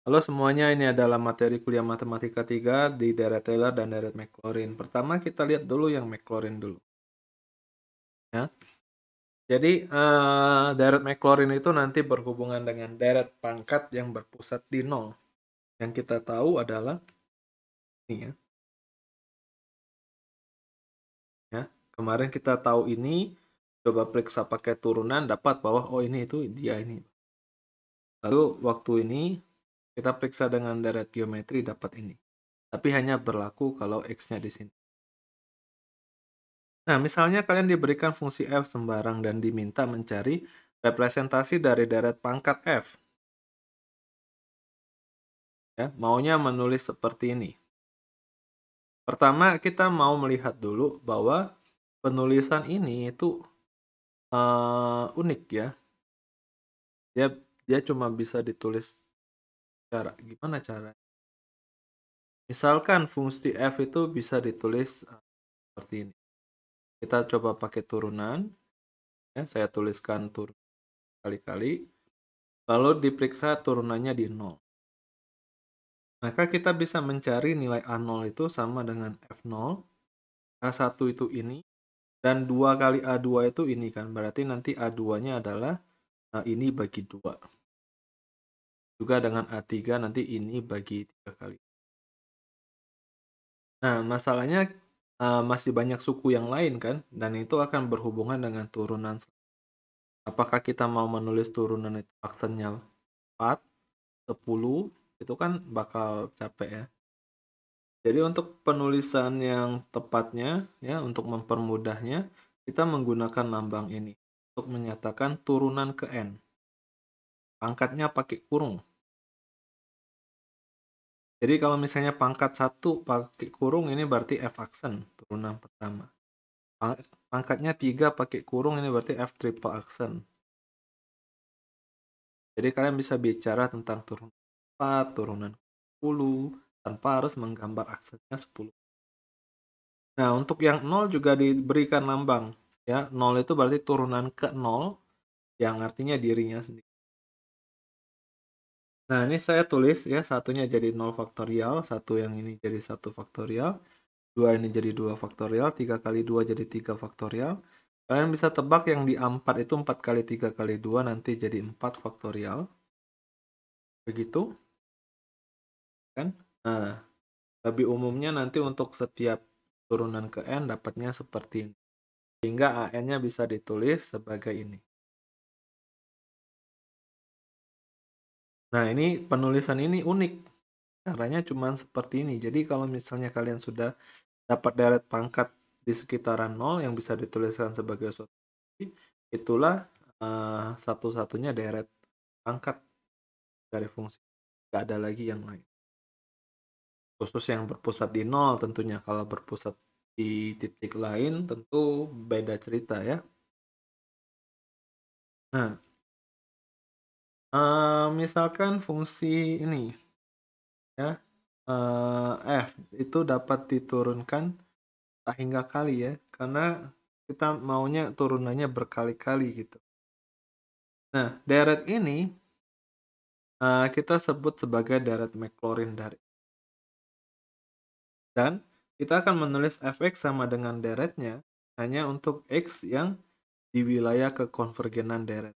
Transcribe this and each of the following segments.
Halo semuanya, ini adalah materi kuliah matematika 3 di deret Taylor dan deret Maclaurin. Pertama kita lihat dulu yang Maclaurin dulu. Ya. Jadi uh, eh, deret Maclaurin itu nanti berhubungan dengan deret pangkat yang berpusat di nol. Yang kita tahu adalah ini ya. Ya, kemarin kita tahu ini coba periksa pakai turunan dapat bahwa oh ini itu dia ini. Lalu waktu ini kita periksa dengan deret geometri dapat ini. Tapi hanya berlaku kalau x-nya di sini. Nah, misalnya kalian diberikan fungsi f sembarang dan diminta mencari representasi dari deret pangkat f. Ya, maunya menulis seperti ini. Pertama, kita mau melihat dulu bahwa penulisan ini itu uh, unik ya. Dia dia cuma bisa ditulis cara gimana cara misalkan fungsi f itu bisa ditulis eh, seperti ini kita coba pakai turunan ya saya tuliskan turun kali-kali lalu diperiksa turunannya di nol maka kita bisa mencari nilai A0 itu sama dengan F0 A1 itu ini dan dua kali A2 itu ini kan berarti nanti A2 nya adalah eh, ini bagi dua juga dengan A3 nanti ini bagi tiga kali. Nah, masalahnya uh, masih banyak suku yang lain kan, dan itu akan berhubungan dengan turunan. Apakah kita mau menulis turunan itu faktornya 4, 10, itu kan bakal capek ya. Jadi untuk penulisan yang tepatnya, ya untuk mempermudahnya, kita menggunakan lambang ini untuk menyatakan turunan ke N. Angkatnya pakai kurung, jadi kalau misalnya pangkat 1 pakai kurung ini berarti F aksen, turunan pertama. Pangkatnya 3 pakai kurung ini berarti F triple aksen. Jadi kalian bisa bicara tentang turunan 4, turunan 10, tanpa harus menggambar aksennya 10. Nah, untuk yang 0 juga diberikan lambang. ya 0 itu berarti turunan ke 0, yang artinya dirinya sendiri. Nah, ini saya tulis ya, satunya jadi 0 faktorial, satu yang ini jadi 1 faktorial, dua ini jadi 2 faktorial, 3 kali 2 jadi 3 faktorial. Kalian bisa tebak yang di A4 itu 4 kali 3 kali 2 nanti jadi 4 faktorial. Begitu. Kan? Nah, lebih umumnya nanti untuk setiap turunan ke N dapatnya seperti ini. Sehingga AN-nya bisa ditulis sebagai ini. Nah, ini penulisan ini unik. Caranya cuma seperti ini. Jadi kalau misalnya kalian sudah dapat deret pangkat di sekitaran nol yang bisa dituliskan sebagai suatu itulah uh, satu-satunya deret pangkat dari fungsi. tidak ada lagi yang lain. Khusus yang berpusat di nol tentunya. Kalau berpusat di titik lain tentu beda cerita ya. Nah, misalkan fungsi ini ya uh, f itu dapat diturunkan tak hingga kali ya karena kita maunya turunannya berkali-kali gitu. Nah deret ini uh, kita sebut sebagai deret Maclaurin dari dan kita akan menulis fx sama dengan deretnya hanya untuk x yang di wilayah kekonvergenan deret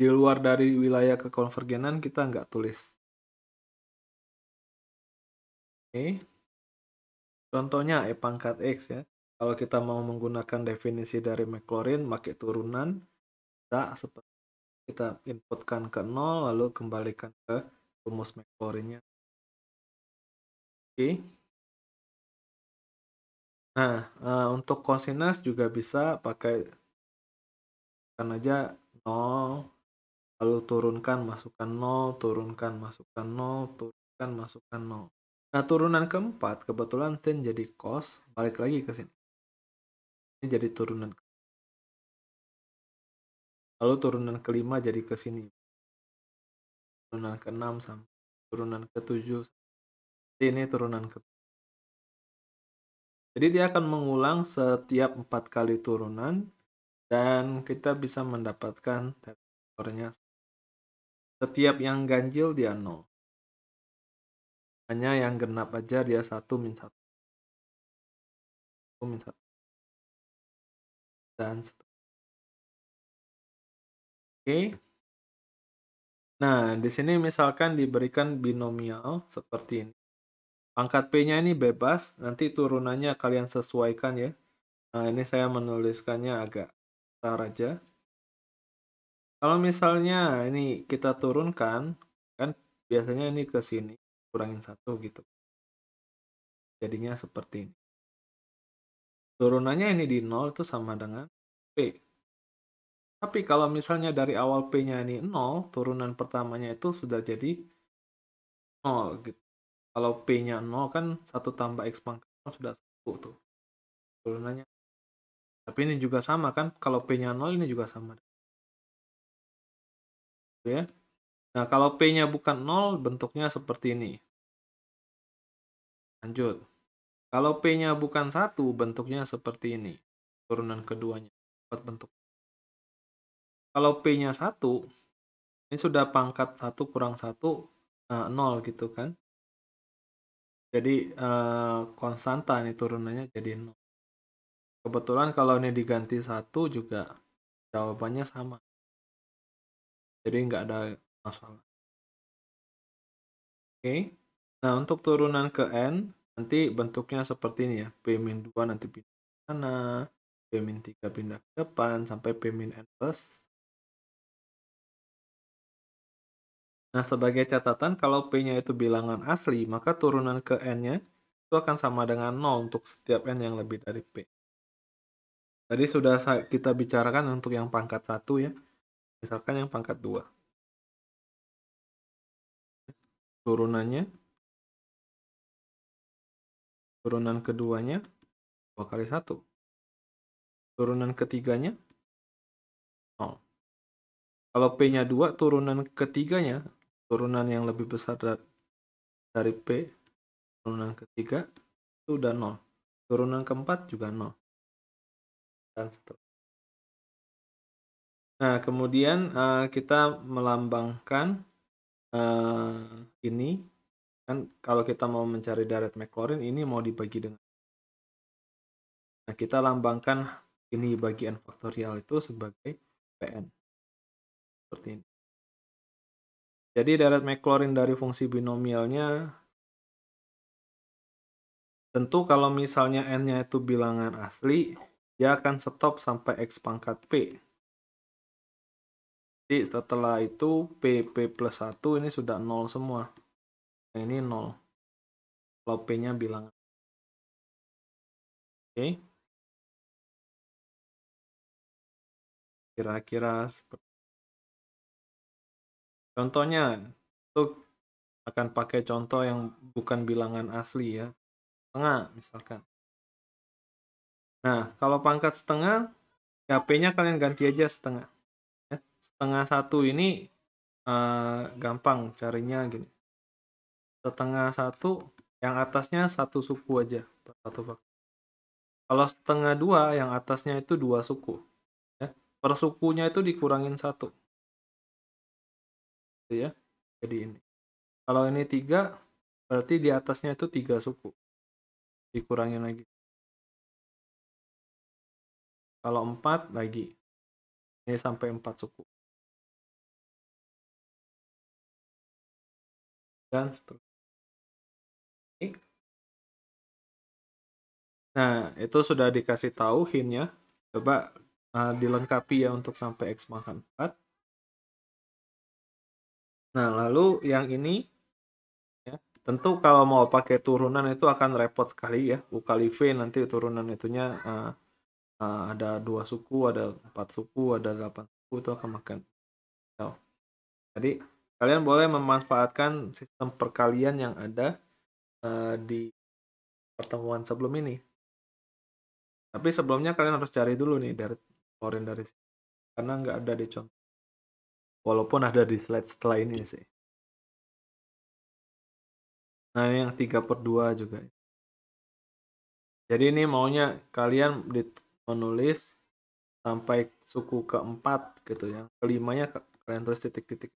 di luar dari wilayah kekonvergenan kita nggak tulis. Oke. Contohnya E pangkat X ya. Kalau kita mau menggunakan definisi dari Maclaurin, pakai turunan, kita seperti kita inputkan ke 0, lalu kembalikan ke rumus Maclaurinnya. Oke. Nah, eh, untuk kosinus juga bisa pakai kan aja 0, lalu turunkan masukkan 0 turunkan masukkan 0 turunkan masukkan 0 nah turunan keempat kebetulan sin jadi cos balik lagi ke sini ini jadi turunan lalu turunan kelima jadi ke sini turunan keenam sampai turunan ketujuh ini turunan ke jadi dia akan mengulang setiap empat kali turunan dan kita bisa mendapatkan teornya setiap yang ganjil dia nol. Hanya yang genap aja dia satu min satu. Satu min satu. Dan seterusnya. Oke. Nah, di sini misalkan diberikan binomial seperti ini. Pangkat P-nya ini bebas, nanti turunannya kalian sesuaikan ya. Nah, ini saya menuliskannya agak besar aja kalau misalnya ini kita turunkan kan biasanya ini ke sini kurangin satu gitu jadinya seperti ini turunannya ini di nol itu sama dengan P tapi kalau misalnya dari awal P-nya ini nol turunan pertamanya itu sudah jadi nol gitu kalau P-nya 0 kan satu tambah X pangkat nol sudah satu tuh turunannya tapi ini juga sama kan kalau P-nya 0 ini juga sama Gitu ya. Nah, kalau P-nya bukan 0, bentuknya seperti ini. Lanjut. Kalau P-nya bukan 1, bentuknya seperti ini. Turunan keduanya. Dapat bentuk. Kalau P-nya 1, ini sudah pangkat 1 kurang 1, uh, 0 gitu kan. Jadi uh, konstanta ini turunannya jadi 0. Kebetulan kalau ini diganti 1 juga jawabannya sama jadi nggak ada masalah oke okay. nah untuk turunan ke n nanti bentuknya seperti ini ya p min 2 nanti pindah ke sana p min tiga pindah ke depan sampai p min n plus Nah, sebagai catatan, kalau P-nya itu bilangan asli, maka turunan ke N-nya itu akan sama dengan 0 untuk setiap N yang lebih dari P. Tadi sudah kita bicarakan untuk yang pangkat satu ya misalkan yang pangkat 2 turunannya turunan keduanya 2 kali 1 turunan ketiganya 0 kalau P-nya 2 turunan ketiganya turunan yang lebih besar dari P turunan ketiga itu udah 0 turunan keempat juga 0 dan seterusnya Nah, kemudian uh, kita melambangkan uh, ini kan kalau kita mau mencari deret McLaurin ini mau dibagi dengan Nah, kita lambangkan ini bagian faktorial itu sebagai PN. Seperti ini. Jadi deret McLaurin dari fungsi binomialnya tentu kalau misalnya n-nya itu bilangan asli, dia akan stop sampai x pangkat p jadi setelah itu PP plus 1 ini sudah nol semua. Nah, ini nol Kalau P-nya bilangan. Oke. Okay. Kira-kira seperti Contohnya, untuk akan pakai contoh yang bukan bilangan asli ya. Setengah misalkan. Nah, kalau pangkat setengah, HP-nya ya kalian ganti aja setengah setengah satu ini uh, gampang carinya gini setengah satu yang atasnya satu suku aja satu faktor kalau setengah dua yang atasnya itu dua suku ya. per sukunya itu dikurangin satu gitu ya jadi ini kalau ini tiga berarti di atasnya itu tiga suku dikurangin lagi kalau empat lagi ini sampai empat suku dan seterusnya. Nah, itu sudah dikasih tahu hintnya. Coba uh, dilengkapi ya untuk sampai X makan 4. Nah, lalu yang ini ya, tentu kalau mau pakai turunan itu akan repot sekali ya. u kali V nanti turunan itunya uh, uh, ada dua suku, ada empat suku, ada delapan suku itu akan makan. So, jadi Kalian boleh memanfaatkan sistem perkalian yang ada uh, di pertemuan sebelum ini. Tapi sebelumnya kalian harus cari dulu nih dari foreign dari sini. Karena nggak ada di contoh. Walaupun ada di slide setelah ini sih. Nah, yang 3 per 2 juga. Jadi ini maunya kalian menulis sampai suku keempat gitu ya. Kelimanya kalian tulis titik-titik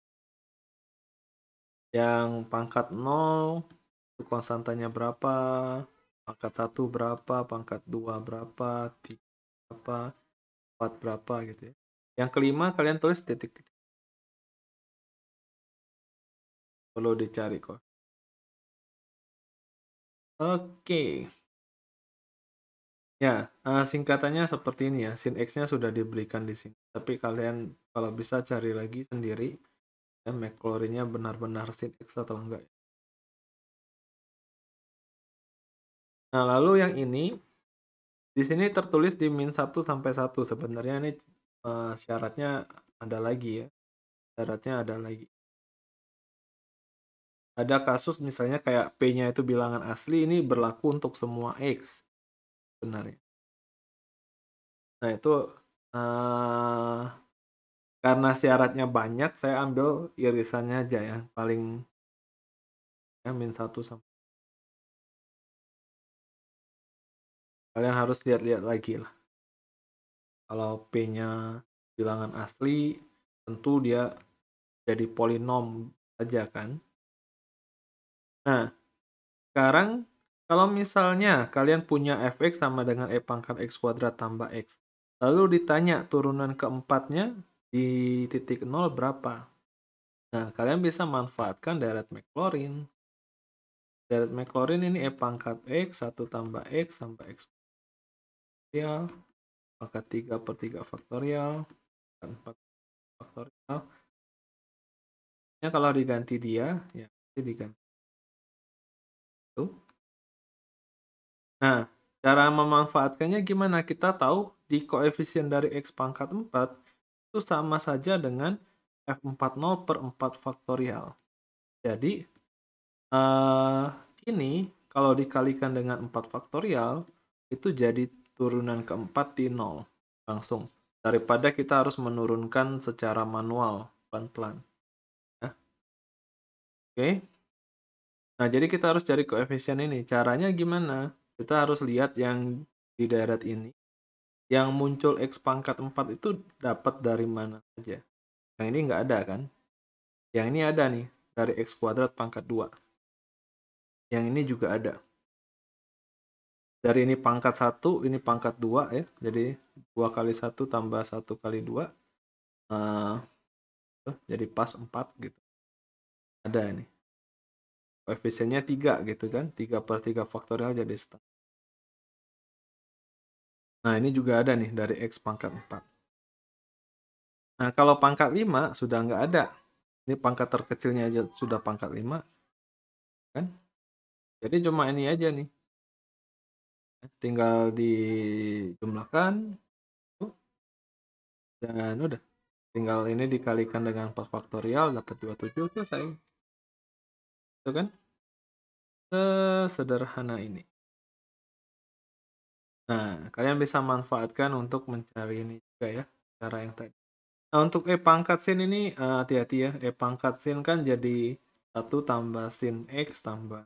yang pangkat 0 itu konstantanya berapa pangkat 1 berapa pangkat 2 berapa 3 berapa 4 berapa gitu ya yang kelima kalian tulis titik-titik perlu dicari kok Oke. Ya, uh, singkatannya seperti ini ya. Sin X-nya sudah diberikan di sini. Tapi kalian kalau bisa cari lagi sendiri. Kan ya, nya benar-benar sin X atau enggak ya? nah lalu yang ini di sini tertulis di min 1 sampai 1 sebenarnya ini uh, syaratnya ada lagi ya syaratnya ada lagi ada kasus misalnya kayak P-nya itu bilangan asli ini berlaku untuk semua X sebenarnya nah itu uh, karena syaratnya banyak saya ambil irisannya aja ya paling ya min satu sama kalian harus lihat-lihat lagi lah kalau p-nya bilangan asli tentu dia jadi polinom aja kan nah sekarang kalau misalnya kalian punya fx sama dengan e pangkat x kuadrat tambah x lalu ditanya turunan keempatnya di titik nol berapa. Nah, kalian bisa manfaatkan deret McLaurin. Deret McLaurin ini E pangkat X, 1 tambah X tambah X faktorial, pangkat 3 per 3 faktorial, 4 faktorial. Ya, kalau diganti dia, ya pasti diganti. Tuh. Nah, cara memanfaatkannya gimana? Kita tahu di koefisien dari X pangkat 4 itu sama saja dengan F40 per 4 faktorial. Jadi, uh, ini kalau dikalikan dengan 4 faktorial, itu jadi turunan keempat di 0 langsung. Daripada kita harus menurunkan secara manual, pelan-pelan. Ya. Oke. Nah, jadi kita harus cari koefisien ini. Caranya gimana? Kita harus lihat yang di daerah ini yang muncul X pangkat 4 itu dapat dari mana saja. Yang ini nggak ada kan? Yang ini ada nih, dari X kuadrat pangkat 2. Yang ini juga ada. Dari ini pangkat 1, ini pangkat 2 ya. Jadi 2 kali 1 tambah 1 kali 2. Eh, uh, jadi pas 4 gitu. Ada ini. Koefisiennya 3 gitu kan. 3 per 3 faktorial jadi setengah. Nah, ini juga ada nih dari X pangkat 4. Nah, kalau pangkat 5 sudah nggak ada. Ini pangkat terkecilnya aja sudah pangkat 5. Kan? Jadi cuma ini aja nih. Tinggal dijumlahkan. Dan udah. Tinggal ini dikalikan dengan 4 faktorial, dapat 27, selesai. Itu kan? sederhana ini. Nah, kalian bisa manfaatkan untuk mencari ini juga ya, cara yang tadi. Nah, untuk E pangkat sin ini eh, hati-hati uh, ya. E pangkat sin kan jadi 1 tambah sin X tambah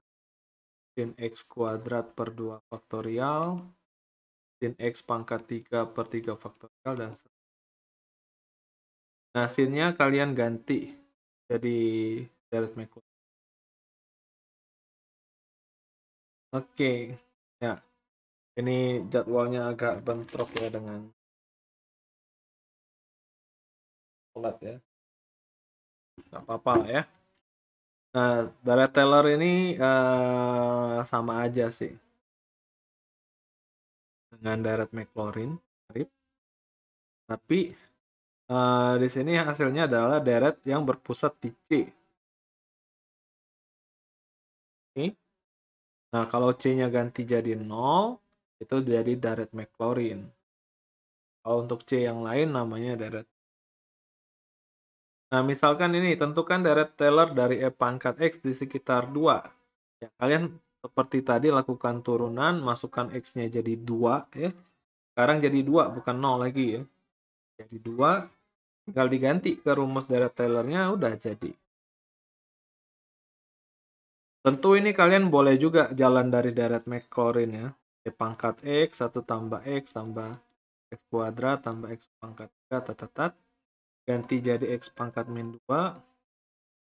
sin X kuadrat per 2 faktorial, sin X pangkat 3 per 3 faktorial, dan Nah, sinnya kalian ganti jadi deret mekular. Oke, okay. ya ini jadwalnya agak bentrok ya dengan sholat ya nggak apa-apa ya nah dari Taylor ini uh, sama aja sih dengan darat McLaurin tapi uh, di sini hasilnya adalah deret yang berpusat di C nah kalau C nya ganti jadi 0 itu dari deret McLaurin kalau untuk C yang lain namanya deret. nah misalkan ini tentukan deret Taylor dari E pangkat X di sekitar 2 ya kalian seperti tadi lakukan turunan masukkan X nya jadi 2 ya sekarang jadi 2 bukan 0 lagi ya jadi 2 tinggal diganti ke rumus taylor Taylornya udah jadi Tentu ini kalian boleh juga jalan dari deret McLaurin ya. E pangkat X, satu tambah X tambah X kuadrat tambah X pangkat 3, tatatat. Ganti jadi X pangkat min dua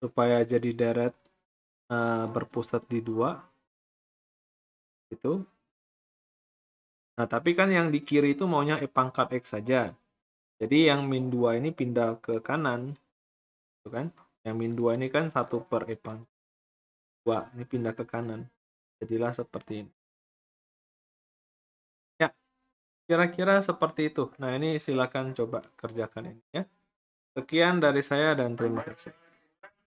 supaya jadi deret uh, berpusat di dua Itu. Nah, tapi kan yang di kiri itu maunya E pangkat X saja. Jadi yang min dua ini pindah ke kanan. Itu kan. Yang min dua ini kan satu per E pangkat 2. Ini pindah ke kanan. Jadilah seperti ini. Kira-kira seperti itu. Nah, ini silakan coba kerjakan ini ya. Sekian dari saya dan terima kasih.